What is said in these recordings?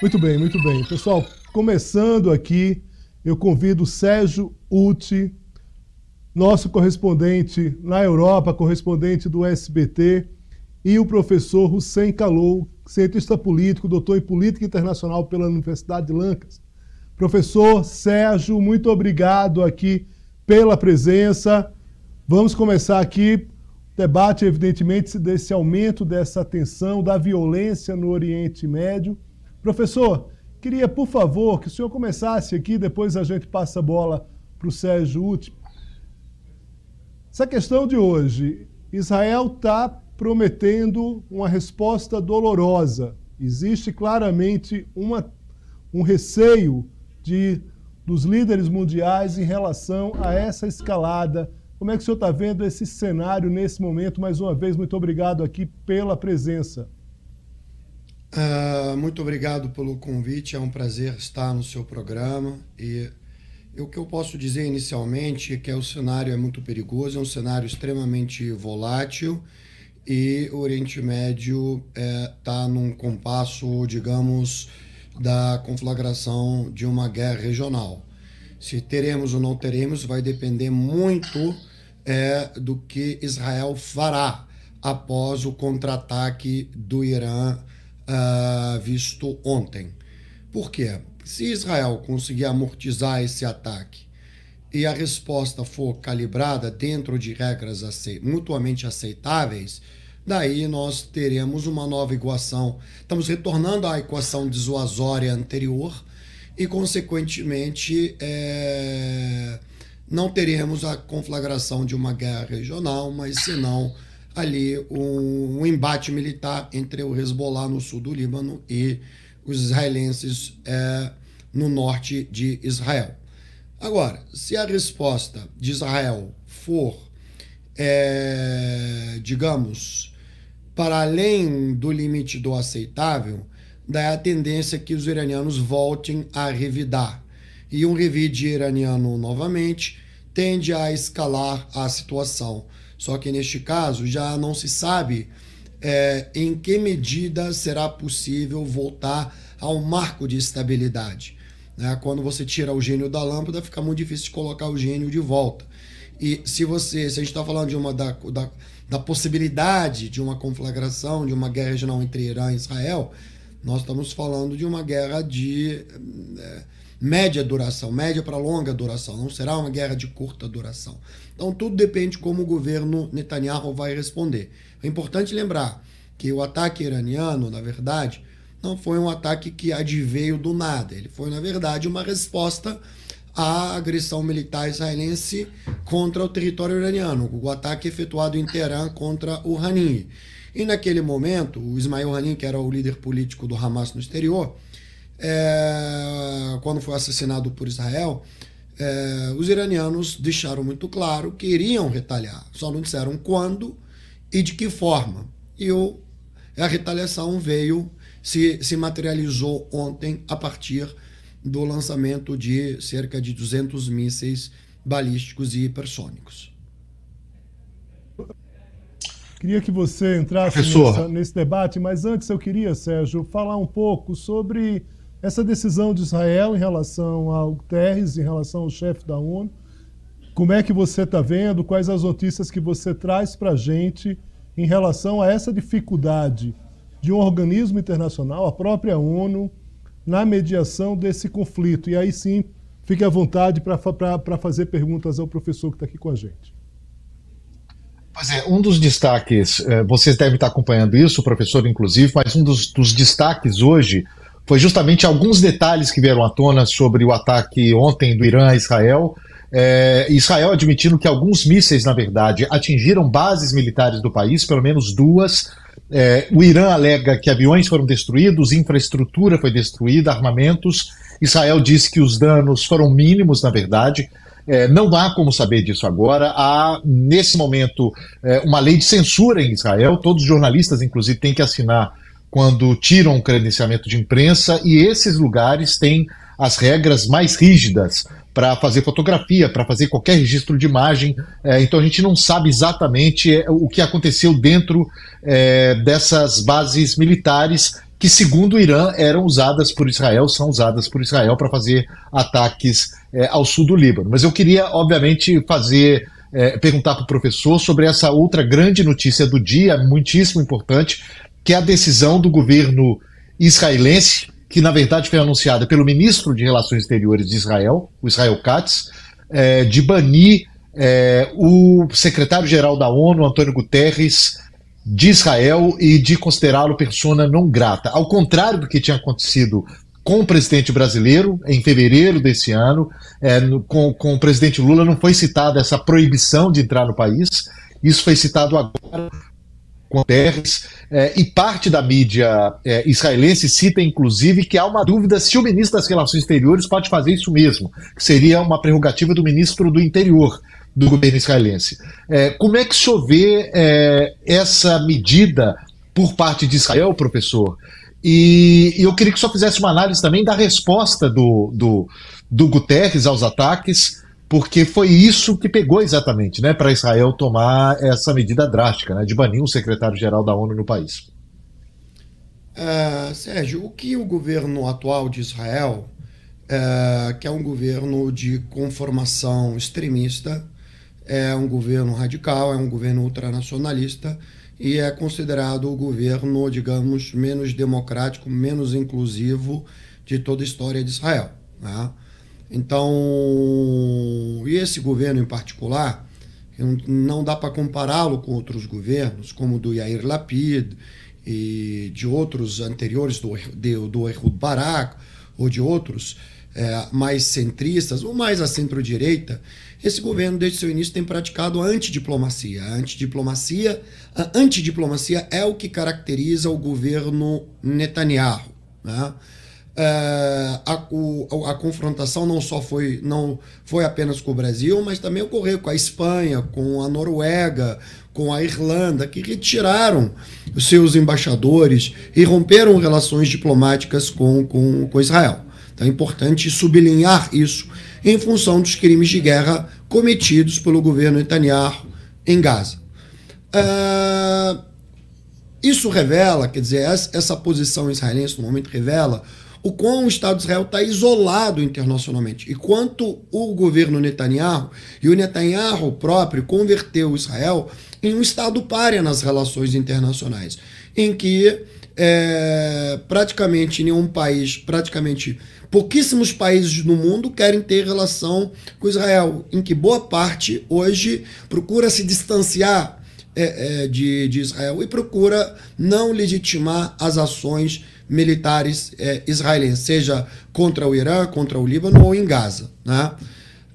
Muito bem, muito bem. Pessoal, começando aqui, eu convido Sérgio Uti, nosso correspondente na Europa, correspondente do SBT, e o professor Hussein Kalou, cientista político, doutor em política internacional pela Universidade de Lancas. Professor Sérgio, muito obrigado aqui pela presença. Vamos começar aqui o debate, evidentemente, desse aumento dessa tensão, da violência no Oriente Médio. Professor, queria, por favor, que o senhor começasse aqui, depois a gente passa a bola para o Sérgio Uti. Essa questão de hoje, Israel está prometendo uma resposta dolorosa. Existe claramente uma, um receio de, dos líderes mundiais em relação a essa escalada. Como é que o senhor está vendo esse cenário nesse momento? Mais uma vez, muito obrigado aqui pela presença. Uh, muito obrigado pelo convite, é um prazer estar no seu programa. E o que eu posso dizer inicialmente é que o cenário é muito perigoso, é um cenário extremamente volátil e o Oriente Médio está é, tá num compasso, digamos, da conflagração de uma guerra regional. Se teremos ou não teremos vai depender muito é, do que Israel fará após o contra-ataque do Irã uh, visto ontem. Por quê? Se Israel conseguir amortizar esse ataque e a resposta for calibrada dentro de regras mutuamente aceitáveis, daí nós teremos uma nova equação. Estamos retornando à equação dissuasória anterior e, consequentemente, é... não teremos a conflagração de uma guerra regional, mas senão ali um, um embate militar entre o Hezbollah no sul do Líbano e os israelenses é, no norte de Israel. Agora, se a resposta de Israel for, é, digamos, para além do limite do aceitável, daí a tendência é que os iranianos voltem a revidar. E um revide iraniano novamente tende a escalar a situação. Só que neste caso já não se sabe é, em que medida será possível voltar ao marco de estabilidade. Né? Quando você tira o gênio da lâmpada, fica muito difícil de colocar o gênio de volta. E se você, se a gente está falando de uma da, da, da, possibilidade de uma conflagração, de uma guerra regional entre Irã e Israel, nós estamos falando de uma guerra de é, média duração, média para longa duração, não será uma guerra de curta duração. Então tudo depende de como o governo Netanyahu vai responder. É importante lembrar que o ataque iraniano, na verdade, não foi um ataque que adveio do nada, ele foi, na verdade, uma resposta à agressão militar israelense contra o território iraniano, o ataque efetuado em Teherã contra o Hani. E naquele momento, o Ismail Hanin, que era o líder político do Hamas no exterior, é, quando foi assassinado por Israel, é, os iranianos deixaram muito claro que iriam retaliar, só não disseram quando e de que forma. E o, a retaliação veio, se, se materializou ontem a partir do lançamento de cerca de 200 mísseis balísticos e hipersônicos. Queria que você entrasse nesse, nesse debate, mas antes eu queria, Sérgio, falar um pouco sobre essa decisão de Israel em relação ao Guterres, em relação ao chefe da ONU, como é que você está vendo? Quais as notícias que você traz para a gente em relação a essa dificuldade de um organismo internacional, a própria ONU, na mediação desse conflito? E aí sim, fique à vontade para fazer perguntas ao professor que está aqui com a gente. Pois é, um dos destaques, eh, vocês devem estar tá acompanhando isso, professor, inclusive, mas um dos, dos destaques hoje foi justamente alguns detalhes que vieram à tona sobre o ataque ontem do Irã a Israel. É, Israel admitindo que alguns mísseis, na verdade, atingiram bases militares do país, pelo menos duas. É, o Irã alega que aviões foram destruídos, infraestrutura foi destruída, armamentos. Israel diz que os danos foram mínimos, na verdade. É, não há como saber disso agora. Há, nesse momento, é, uma lei de censura em Israel. Todos os jornalistas, inclusive, têm que assinar quando tiram o credenciamento de imprensa, e esses lugares têm as regras mais rígidas para fazer fotografia, para fazer qualquer registro de imagem. É, então a gente não sabe exatamente é, o que aconteceu dentro é, dessas bases militares que, segundo o Irã, eram usadas por Israel, são usadas por Israel para fazer ataques é, ao sul do Líbano. Mas eu queria, obviamente, fazer. É, perguntar para o professor sobre essa outra grande notícia do dia, muitíssimo importante, que é a decisão do governo israelense, que na verdade foi anunciada pelo ministro de Relações Exteriores de Israel, o Israel Katz, é, de banir é, o secretário-geral da ONU, Antônio Guterres, de Israel e de considerá-lo persona não grata. Ao contrário do que tinha acontecido com o presidente brasileiro, em fevereiro desse ano, é, no, com, com o presidente Lula, não foi citada essa proibição de entrar no país. Isso foi citado agora com Guterres é, e parte da mídia é, israelense cita, inclusive, que há uma dúvida se o ministro das Relações Exteriores pode fazer isso mesmo, que seria uma prerrogativa do ministro do Interior do governo israelense. É, como é que o senhor vê é, essa medida por parte de Israel, professor? E, e eu queria que o senhor fizesse uma análise também da resposta do, do, do Guterres aos ataques porque foi isso que pegou exatamente, né, para Israel tomar essa medida drástica, né, de banir um secretário-geral da ONU no país. Uh, Sérgio, o que o governo atual de Israel, uh, que é um governo de conformação extremista, é um governo radical, é um governo ultranacionalista e é considerado o governo, digamos, menos democrático, menos inclusivo de toda a história de Israel. Né? Então, e esse governo em particular, não dá para compará-lo com outros governos, como o do Yair Lapid e de outros anteriores, do, de, do Ehud Barak ou de outros é, mais centristas ou mais à centro-direita, esse governo, desde seu início, tem praticado a antidiplomacia. A antidiplomacia, a antidiplomacia é o que caracteriza o governo Netanyahu. Né? É, a, o, a confrontação não só foi, não foi apenas com o Brasil, mas também ocorreu com a Espanha, com a Noruega, com a Irlanda, que retiraram os seus embaixadores e romperam relações diplomáticas com, com, com Israel. Então é importante sublinhar isso em função dos crimes de guerra cometidos pelo governo Netanyahu em Gaza. Uh, isso revela, quer dizer, essa posição israelense no momento revela o quão o Estado de Israel está isolado internacionalmente e quanto o governo Netanyahu e o Netanyahu próprio converteu Israel em um Estado párea nas relações internacionais, em que é, praticamente nenhum país, praticamente pouquíssimos países no mundo querem ter relação com Israel, em que boa parte hoje procura se distanciar é, é, de, de Israel e procura não legitimar as ações militares é, israelenses, seja contra o Irã, contra o Líbano ou em Gaza. Né?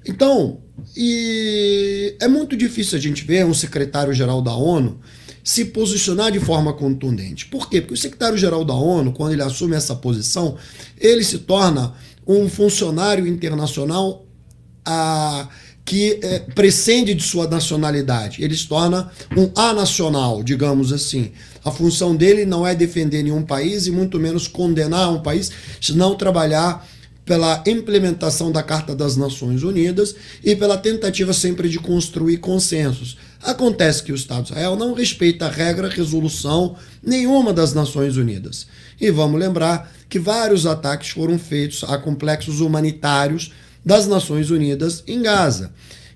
Então, e é muito difícil a gente ver um secretário-geral da ONU se posicionar de forma contundente. Por quê? Porque o secretário-geral da ONU, quando ele assume essa posição, ele se torna um funcionário internacional a, ah, que é, de sua nacionalidade. Ele se torna um anacional, digamos assim. A função dele não é defender nenhum país e muito menos condenar um país, senão trabalhar pela implementação da Carta das Nações Unidas e pela tentativa sempre de construir consensos. Acontece que o Estado de Israel não respeita regra, resolução nenhuma das Nações Unidas. E vamos lembrar que vários ataques foram feitos a complexos humanitários das Nações Unidas em Gaza.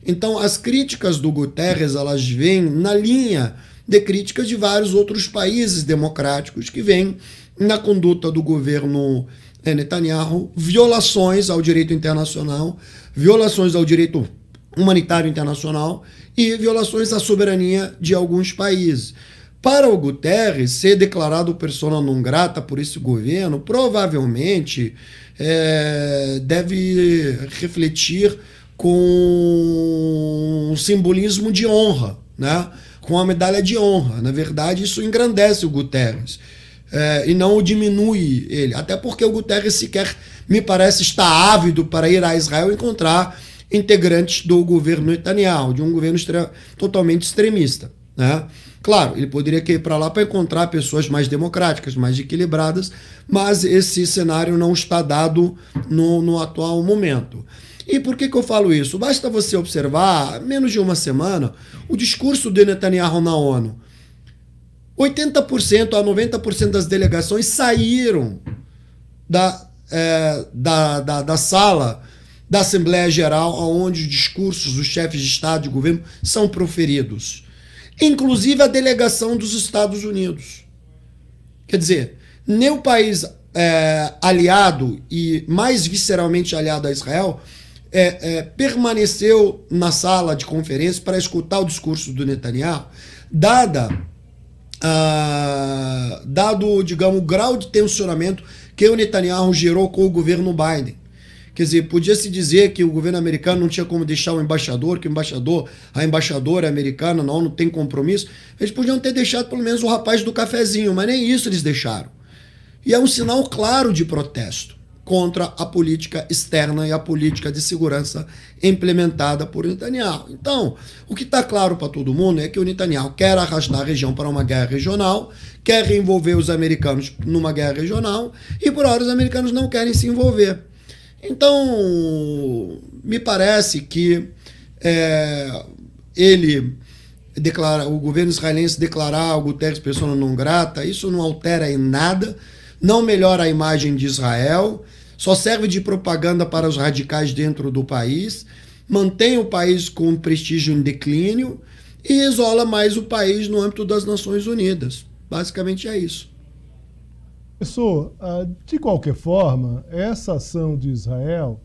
Então, as críticas do Guterres, elas vêm na linha de críticas de vários outros países democráticos que vêm na conduta do governo né, Netanyahu violações ao direito internacional, violações ao direito humanitário internacional e violações à soberania de alguns países. Para o Guterres ser declarado persona não grata por esse governo, provavelmente é, deve refletir com um simbolismo de honra, né? com a medalha de honra. Na verdade, isso engrandece o Guterres. É, e não o diminui ele. Até porque o Guterres sequer, me parece, está ávido para ir a Israel encontrar integrantes do governo Netanyahu, de um governo extre totalmente extremista. Né? Claro, ele poderia ir para lá para encontrar pessoas mais democráticas, mais equilibradas, mas esse cenário não está dado no, no atual momento. E por que, que eu falo isso? Basta você observar, menos de uma semana, o discurso de Netanyahu na ONU. 80% a 90% das delegações saíram da, é, da, da, da sala da Assembleia Geral, onde os discursos dos chefes de Estado e de governo são proferidos. Inclusive a delegação dos Estados Unidos. Quer dizer, nem o país é, aliado e mais visceralmente aliado a Israel é, é, permaneceu na sala de conferência para escutar o discurso do Netanyahu, dada ah, dado, digamos, o grau de tensionamento que o Netanyahu gerou com o governo Biden. Quer dizer, podia-se dizer que o governo americano não tinha como deixar o embaixador, que o embaixador, a embaixadora americana na não tem compromisso. Eles podiam ter deixado pelo menos o rapaz do cafezinho, mas nem isso eles deixaram. E é um sinal claro de protesto contra a política externa e a política de segurança implementada por Netanyahu. Então, o que está claro para todo mundo é que o Netanyahu quer arrastar a região para uma guerra regional, quer reenvolver os americanos numa guerra regional e, por hora, os americanos não querem se envolver. Então, me parece que é, ele declara, o governo israelense declarar o Guterres persona não grata, isso não altera em nada, não melhora a imagem de Israel só serve de propaganda para os radicais dentro do país, mantém o país com prestígio em declínio e isola mais o país no âmbito das Nações Unidas. Basicamente é isso. Professor, ah, de qualquer forma, essa ação de Israel,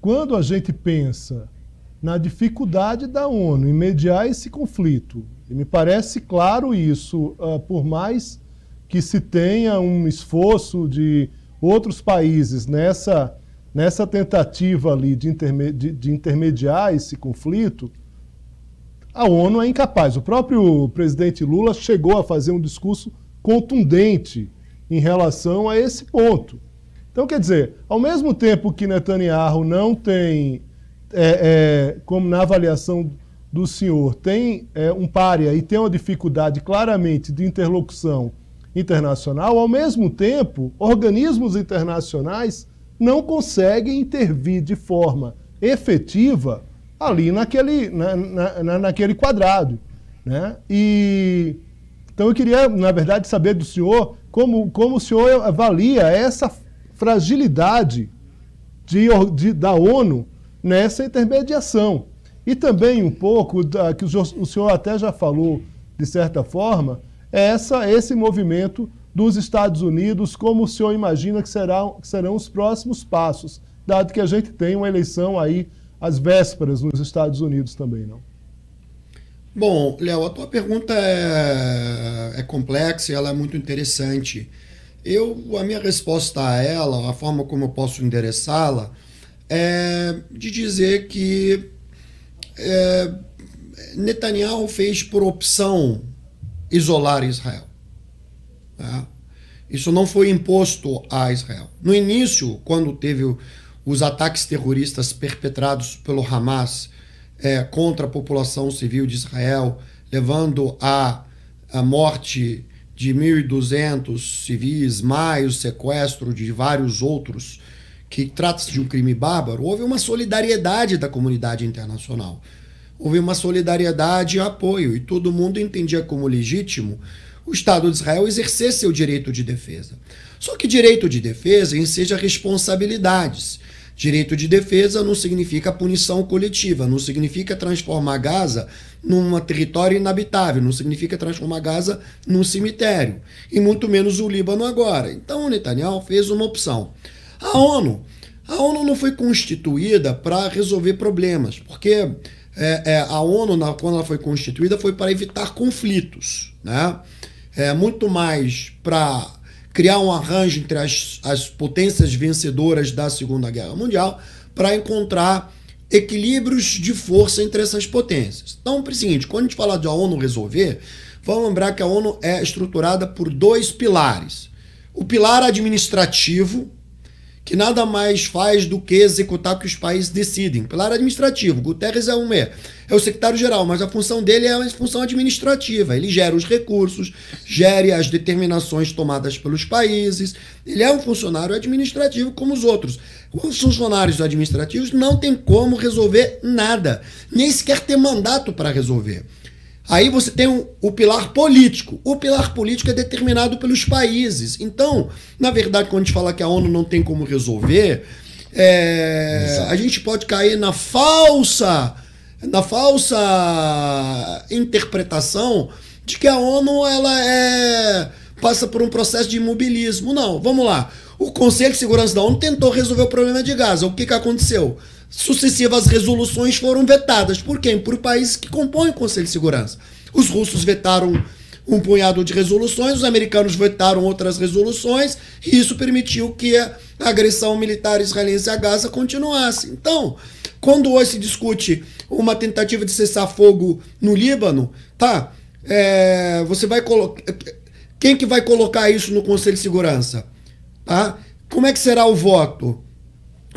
quando a gente pensa na dificuldade da ONU em mediar esse conflito, e me parece claro isso, ah, por mais que se tenha um esforço de outros países nessa, nessa tentativa ali de, interme, de, de intermediar esse conflito, a ONU é incapaz. O próprio presidente Lula chegou a fazer um discurso contundente em relação a esse ponto. Então, quer dizer, ao mesmo tempo que Netanyahu não tem, é, é, como na avaliação do senhor, tem é, um pare e tem uma dificuldade claramente de interlocução internacional, ao mesmo tempo, organismos internacionais não conseguem intervir de forma efetiva ali naquele, na, na, naquele quadrado. Né? E, então eu queria, na verdade, saber do senhor como, como o senhor avalia essa fragilidade de, de da ONU nessa intermediação. E também um pouco, da, que o senhor até já falou de certa forma, essa, esse movimento dos Estados Unidos, como o senhor imagina que, será, que serão os próximos passos, dado que a gente tem uma eleição aí às vésperas nos Estados Unidos também, não? Bom, Léo, a tua pergunta é, é complexa e ela é muito interessante. Eu, a minha resposta a ela, a forma como eu posso endereçá-la, é de dizer que é, Netanyahu fez por opção isolar Israel. Tá? Isso não foi imposto a Israel. No início, quando teve os ataques terroristas perpetrados pelo Hamas é, contra a população civil de Israel, levando à morte de 1.200 civis, mais o sequestro de vários outros, que trata-se de um crime bárbaro, houve uma solidariedade da comunidade internacional houve uma solidariedade e apoio, e todo mundo entendia como legítimo o Estado de Israel exercer seu direito de defesa. Só que direito de defesa enseja responsabilidades. Direito de defesa não significa punição coletiva, não significa transformar Gaza num território inabitável, não significa transformar Gaza num cemitério, e muito menos o Líbano agora. Então o Netanyahu fez uma opção. A ONU, a ONU não foi constituída para resolver problemas, porque é, é, a ONU, na, quando ela foi constituída, foi para evitar conflitos, né? É, muito mais para criar um arranjo entre as, as potências vencedoras da Segunda Guerra Mundial para encontrar equilíbrios de força entre essas potências. Então, é o seguinte, quando a gente fala de a ONU resolver, vamos lembrar que a ONU é estruturada por dois pilares. O pilar administrativo, que nada mais faz do que executar o que os países decidem. Pilar administrativo, Guterres é um é, é o secretário-geral, mas a função dele é a função administrativa. Ele gera os recursos, gere as determinações tomadas pelos países. Ele é um funcionário administrativo como os outros. Os funcionários administrativos não têm como resolver nada, nem sequer ter mandato para resolver. Aí você tem um, o pilar político. O pilar político é determinado pelos países. Então, na verdade, quando a gente fala que a ONU não tem como resolver, é, a gente pode cair na falsa, na falsa interpretação de que a ONU ela é, passa por um processo de imobilismo. Não, vamos lá. O Conselho de Segurança da ONU tentou resolver o problema de Gaza. O que, que aconteceu? sucessivas resoluções foram vetadas. Por quem? Por países que compõem o Conselho de Segurança. Os russos vetaram um punhado de resoluções, os americanos vetaram outras resoluções, e isso permitiu que a agressão militar israelense a Gaza continuasse. Então, quando hoje se discute uma tentativa de cessar fogo no Líbano, tá? É, você vai colocar. Quem que vai colocar isso no Conselho de Segurança? Tá? Como é que será o voto?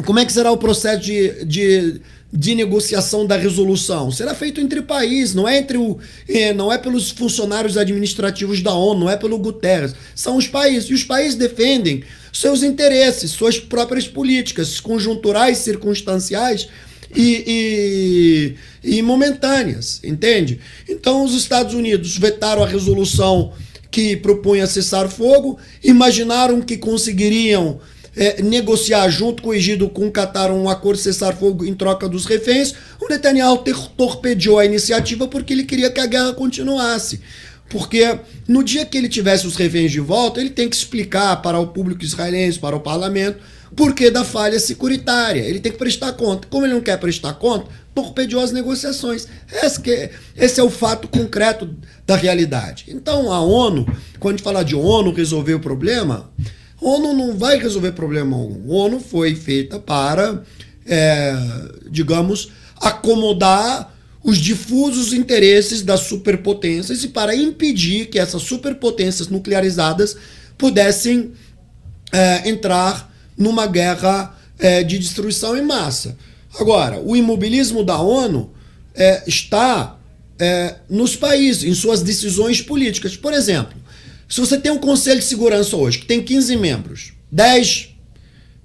Como é que será o processo de, de, de negociação da resolução? Será feito entre países, não é entre o, eh, não é pelos funcionários administrativos da ONU, não é pelo Guterres, são os países e os países defendem seus interesses, suas próprias políticas conjunturais, circunstanciais e, e, e momentâneas, entende? Então os Estados Unidos vetaram a resolução que propunha cessar fogo, imaginaram que conseguiriam é, negociar junto com o Egito com o Catar um acordo de cessar fogo em troca dos reféns, o Netanyahu ter, torpedeou a iniciativa porque ele queria que a guerra continuasse. Porque no dia que ele tivesse os reféns de volta, ele tem que explicar para o público israelense, para o parlamento, por que da falha securitária. Ele tem que prestar conta. Como ele não quer prestar conta, torpedeou as negociações. Esse, é, esse é o fato concreto da realidade. Então a ONU, quando a gente fala de ONU resolver o problema, ONU não vai resolver problema algum. ONU foi feita para, é, digamos, acomodar os difusos interesses das superpotências e para impedir que essas superpotências nuclearizadas pudessem é, entrar numa guerra é, de destruição em massa. Agora, o imobilismo da ONU é, está é, nos países, em suas decisões políticas. Por exemplo, se você tem um conselho de segurança hoje que tem 15 membros, 10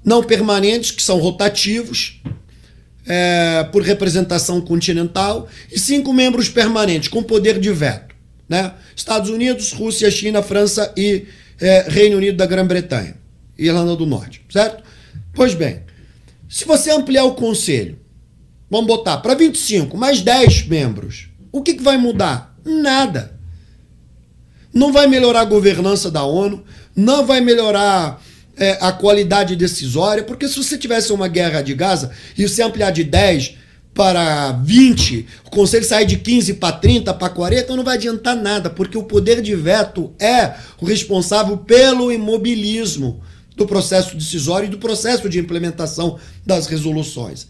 não permanentes, que são rotativos, é, por representação continental, e cinco membros permanentes, com poder de veto. Né? Estados Unidos, Rússia, China, França e é, Reino Unido da Grã-Bretanha, Irlanda do Norte, certo? Pois bem, se você ampliar o conselho, vamos botar para 25, mais 10 membros, o que, que vai mudar? Nada não vai melhorar a governança da ONU, não vai melhorar é, a qualidade decisória, porque se você tivesse uma guerra de Gaza e você ampliar de 10 para 20, o conselho sair de 15 para 30, para 40, não vai adiantar nada, porque o poder de veto é o responsável pelo imobilismo do processo decisório e do processo de implementação das resoluções.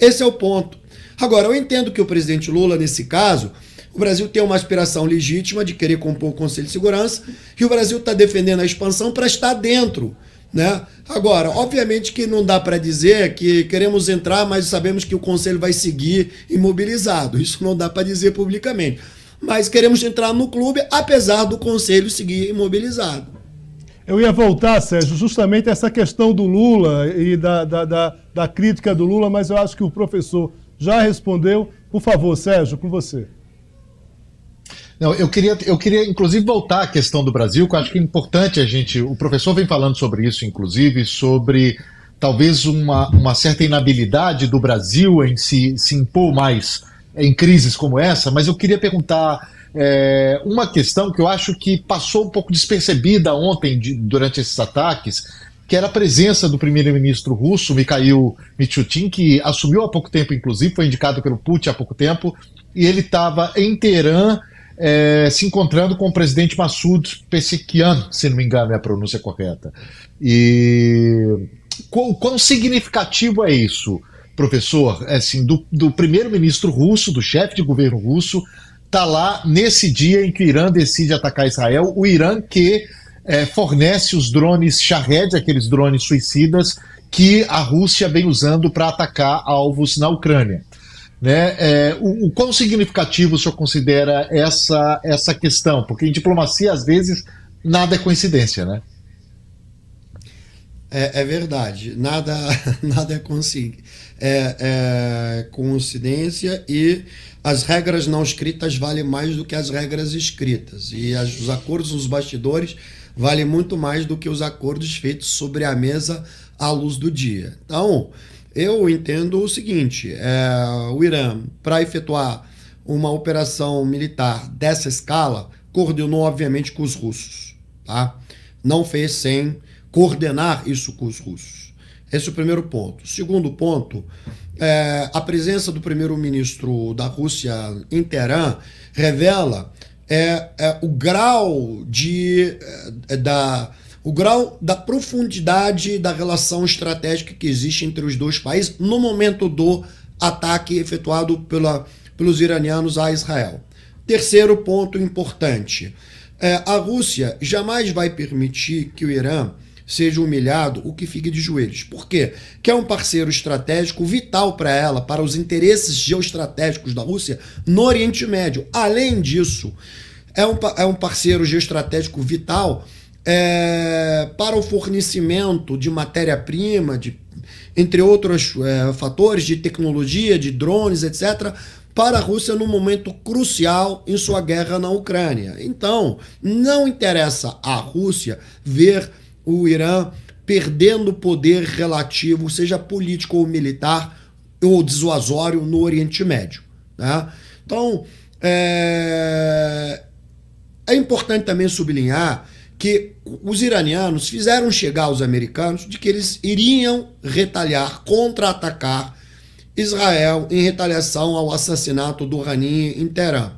Esse é o ponto. Agora, eu entendo que o presidente Lula, nesse caso, o Brasil tem uma aspiração legítima de querer compor o Conselho de Segurança e o Brasil está defendendo a expansão para estar dentro. Né? Agora, obviamente que não dá para dizer que queremos entrar, mas sabemos que o Conselho vai seguir imobilizado. Isso não dá para dizer publicamente. Mas queremos entrar no clube, apesar do Conselho seguir imobilizado. Eu ia voltar, Sérgio, justamente essa questão do Lula e da, da, da, da crítica do Lula, mas eu acho que o professor já respondeu. Por favor, Sérgio, com você. Não, eu queria, eu queria, inclusive, voltar à questão do Brasil, que eu acho que é importante a gente. O professor vem falando sobre isso, inclusive, sobre talvez uma, uma certa inabilidade do Brasil em se, se impor mais em crises como essa, mas eu queria perguntar é, uma questão que eu acho que passou um pouco despercebida ontem, de, durante esses ataques, que era a presença do primeiro-ministro russo, Mikhail Michutin, que assumiu há pouco tempo, inclusive, foi indicado pelo Putin há pouco tempo, e ele estava em Teherã é, se encontrando com o presidente Massoud Pesequian, se não me engano é a pronúncia correta. E quão, quão significativo é isso, professor? É assim, do, do primeiro-ministro russo, do chefe de governo russo, tá lá nesse dia em que o Irã decide atacar Israel, o Irã que é, fornece os drones Shahed, aqueles drones suicidas, que a Rússia vem usando para atacar alvos na Ucrânia. Né? É, o, o quão significativo o senhor considera essa, essa questão? Porque em diplomacia, às vezes, nada é coincidência, né? É, é, verdade. Nada, nada é, é, é, coincidência e as regras não escritas valem mais do que as regras escritas. E as, os acordos nos bastidores valem muito mais do que os acordos feitos sobre a mesa à luz do dia. Então, eu entendo o seguinte: é, o Irã, para efetuar uma operação militar dessa escala, coordenou, obviamente, com os russos. Tá? Não fez sem coordenar isso com os russos. Esse é o primeiro ponto. Segundo ponto, é, a presença do primeiro-ministro da Rússia em Teherã revela é, é, o grau de, é, da o grau da profundidade da relação estratégica que existe entre os dois países no momento do ataque efetuado pela, pelos iranianos a Israel. Terceiro ponto importante: é, a Rússia jamais vai permitir que o Irã seja humilhado ou que fique de joelhos. Por quê? Que é um parceiro estratégico vital para ela, para os interesses geoestratégicos da Rússia no Oriente Médio. Além disso, é um, é um parceiro geoestratégico vital é, para o fornecimento de matéria-prima, de, entre outros é, fatores de tecnologia, de drones, etc., para a Rússia num momento crucial em sua guerra na Ucrânia. Então, não interessa à Rússia ver o Irã perdendo poder relativo, seja político ou militar, ou desuasório no Oriente Médio. Né? Então, é... é importante também sublinhar que os iranianos fizeram chegar aos americanos de que eles iriam retalhar, contra-atacar Israel em retaliação ao assassinato do Rani em Teherã.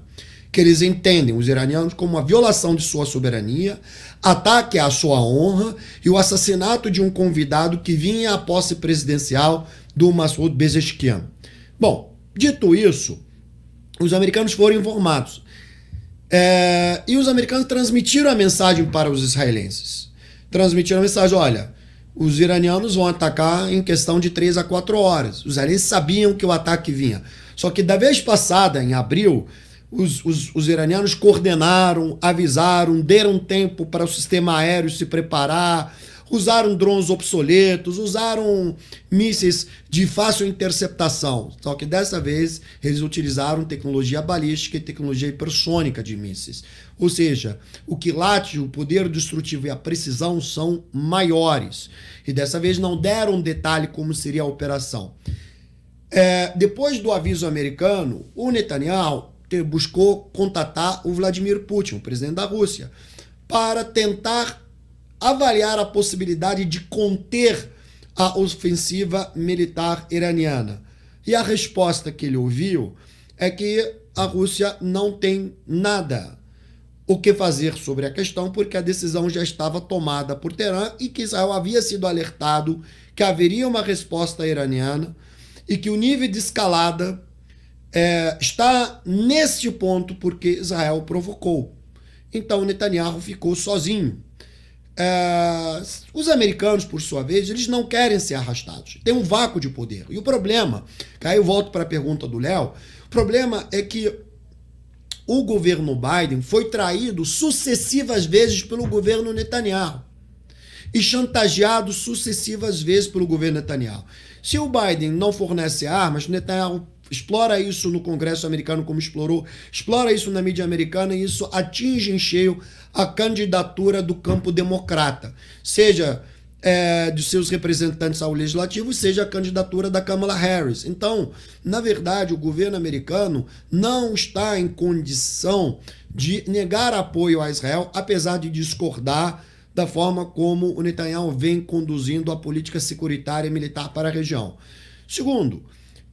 Que eles entendem os iranianos como uma violação de sua soberania, ataque à sua honra e o assassinato de um convidado que vinha à posse presidencial do Massoud Bezeshkian. Bom, dito isso, os americanos foram informados. É, e os americanos transmitiram a mensagem para os israelenses. Transmitiram a mensagem: olha, os iranianos vão atacar em questão de 3 a 4 horas. Os israelenses sabiam que o ataque vinha. Só que da vez passada, em abril, os, os, os, iranianos coordenaram, avisaram, deram tempo para o sistema aéreo se preparar, usaram drones obsoletos, usaram mísseis de fácil interceptação. Só que dessa vez eles utilizaram tecnologia balística e tecnologia hipersônica de mísseis. Ou seja, o quilate, o poder destrutivo e a precisão são maiores. E dessa vez não deram detalhe como seria a operação. É, depois do aviso americano, o Netanyahu buscou contatar o Vladimir Putin, o presidente da Rússia, para tentar avaliar a possibilidade de conter a ofensiva militar iraniana. E a resposta que ele ouviu é que a Rússia não tem nada o que fazer sobre a questão, porque a decisão já estava tomada por Teherã e que Israel havia sido alertado que haveria uma resposta iraniana e que o nível de escalada é, está neste ponto porque Israel provocou. Então Netanyahu ficou sozinho. É, os americanos, por sua vez, eles não querem ser arrastados. Tem um vácuo de poder. E o problema, aí eu volto para a pergunta do Léo, o problema é que o governo Biden foi traído sucessivas vezes pelo governo Netanyahu e chantageado sucessivas vezes pelo governo Netanyahu. Se o Biden não fornece armas, Netanyahu Explora isso no Congresso americano, como explorou, explora isso na mídia americana, e isso atinge em cheio a candidatura do campo democrata, seja é, de seus representantes ao legislativo, seja a candidatura da Kamala Harris. Então, na verdade, o governo americano não está em condição de negar apoio a Israel, apesar de discordar da forma como o Netanyahu vem conduzindo a política securitária e militar para a região. Segundo,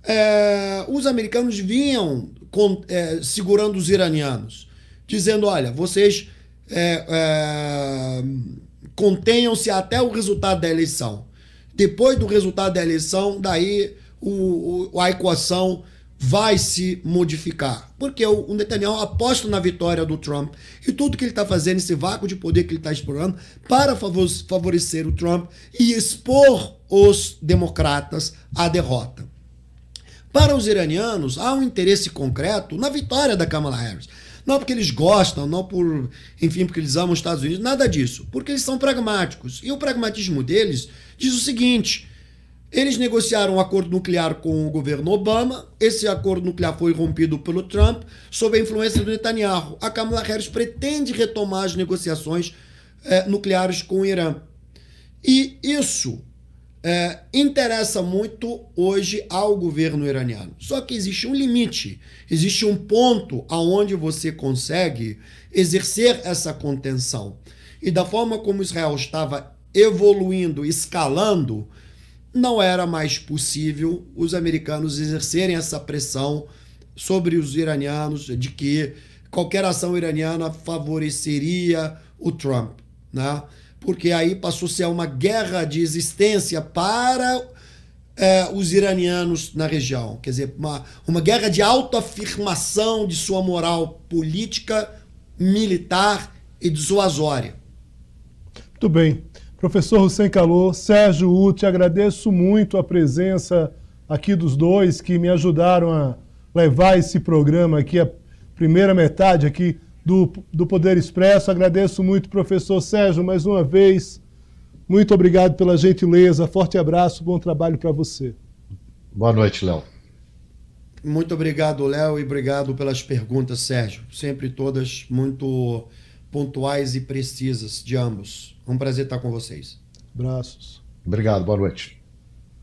é, os americanos vinham com, é, segurando os iranianos, dizendo: olha, vocês é, é, contenham-se até o resultado da eleição. Depois do resultado da eleição, daí o, o, a equação vai se modificar. Porque o, o Netanyahu aposta na vitória do Trump e tudo que ele está fazendo, esse vácuo de poder que ele está explorando, para favorecer o Trump e expor os democratas à derrota. Para os iranianos, há um interesse concreto na vitória da Kamala Harris. Não porque eles gostam, não por, enfim, porque eles amam os Estados Unidos, nada disso. Porque eles são pragmáticos. E o pragmatismo deles diz o seguinte: eles negociaram um acordo nuclear com o governo Obama. Esse acordo nuclear foi rompido pelo Trump sob a influência do Netanyahu. A Kamala Harris pretende retomar as negociações eh, nucleares com o Irã. E isso é, interessa muito hoje ao governo iraniano. Só que existe um limite, existe um ponto aonde você consegue exercer essa contenção. E da forma como Israel estava evoluindo, escalando, não era mais possível os americanos exercerem essa pressão sobre os iranianos de que qualquer ação iraniana favoreceria o Trump, né? porque aí passou a ser uma guerra de existência para é, os iranianos na região. Quer dizer, uma, uma guerra de autoafirmação de sua moral política, militar e de zoazória. Muito bem. Professor Hussein Calô, Sérgio U, te agradeço muito a presença aqui dos dois que me ajudaram a levar esse programa aqui, a primeira metade aqui do, do Poder Expresso. Agradeço muito, professor Sérgio, mais uma vez. Muito obrigado pela gentileza. Forte abraço, bom trabalho para você. Boa noite, Léo. Muito obrigado, Léo, e obrigado pelas perguntas, Sérgio. Sempre todas muito pontuais e precisas de ambos. Um prazer estar com vocês. Abraços. Obrigado, boa noite.